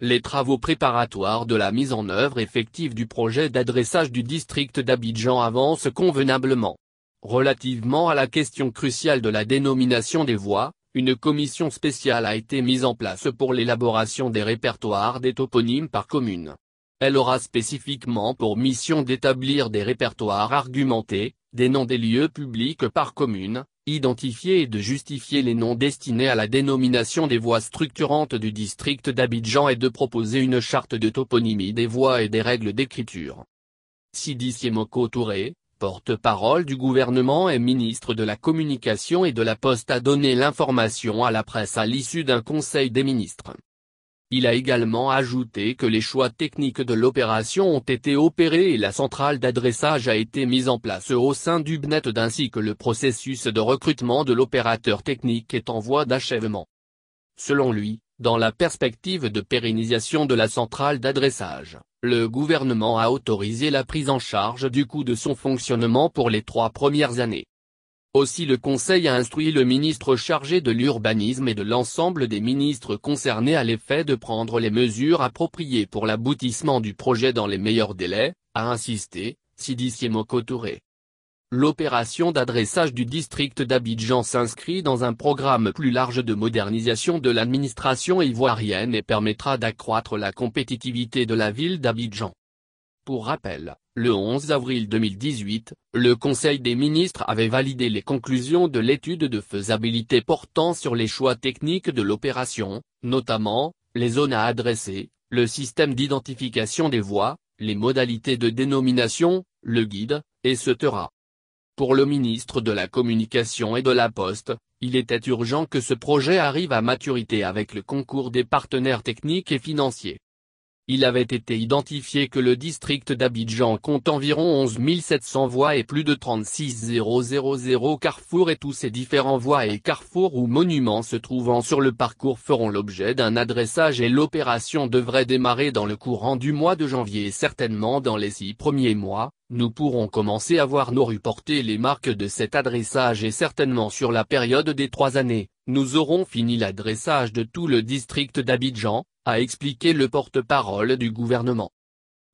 les travaux préparatoires de la mise en œuvre effective du projet d'adressage du district d'Abidjan avancent convenablement. Relativement à la question cruciale de la dénomination des voies, une commission spéciale a été mise en place pour l'élaboration des répertoires des toponymes par commune. Elle aura spécifiquement pour mission d'établir des répertoires argumentés, des noms des lieux publics par commune, identifier et de justifier les noms destinés à la dénomination des voies structurantes du district d'Abidjan et de proposer une charte de toponymie des voies et des règles d'écriture. Sidi Siemoko Touré, porte-parole du gouvernement et ministre de la Communication et de la Poste a donné l'information à la presse à l'issue d'un conseil des ministres. Il a également ajouté que les choix techniques de l'opération ont été opérés et la centrale d'adressage a été mise en place au sein du BNET ainsi que le processus de recrutement de l'opérateur technique est en voie d'achèvement. Selon lui, dans la perspective de pérennisation de la centrale d'adressage, le gouvernement a autorisé la prise en charge du coût de son fonctionnement pour les trois premières années. Aussi le Conseil a instruit le ministre chargé de l'urbanisme et de l'ensemble des ministres concernés à l'effet de prendre les mesures appropriées pour l'aboutissement du projet dans les meilleurs délais, a insisté, Sidissiemo Kotouré. L'opération d'adressage du district d'Abidjan s'inscrit dans un programme plus large de modernisation de l'administration ivoirienne et permettra d'accroître la compétitivité de la ville d'Abidjan. Pour rappel, le 11 avril 2018, le Conseil des ministres avait validé les conclusions de l'étude de faisabilité portant sur les choix techniques de l'opération, notamment, les zones à adresser, le système d'identification des voies, les modalités de dénomination, le guide, etc. Pour le ministre de la Communication et de la Poste, il était urgent que ce projet arrive à maturité avec le concours des partenaires techniques et financiers il avait été identifié que le district d'Abidjan compte environ 11 700 voies et plus de 36 000 carrefours et tous ces différents voies et carrefours ou monuments se trouvant sur le parcours feront l'objet d'un adressage et l'opération devrait démarrer dans le courant du mois de janvier et certainement dans les six premiers mois, nous pourrons commencer à voir nos rues porter les marques de cet adressage et certainement sur la période des trois années, nous aurons fini l'adressage de tout le district d'Abidjan, a expliqué le porte-parole du gouvernement.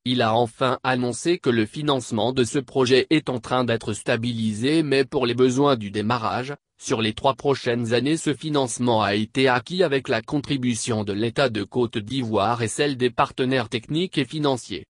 Il a enfin annoncé que le financement de ce projet est en train d'être stabilisé mais pour les besoins du démarrage, sur les trois prochaines années ce financement a été acquis avec la contribution de l'État de Côte d'Ivoire et celle des partenaires techniques et financiers.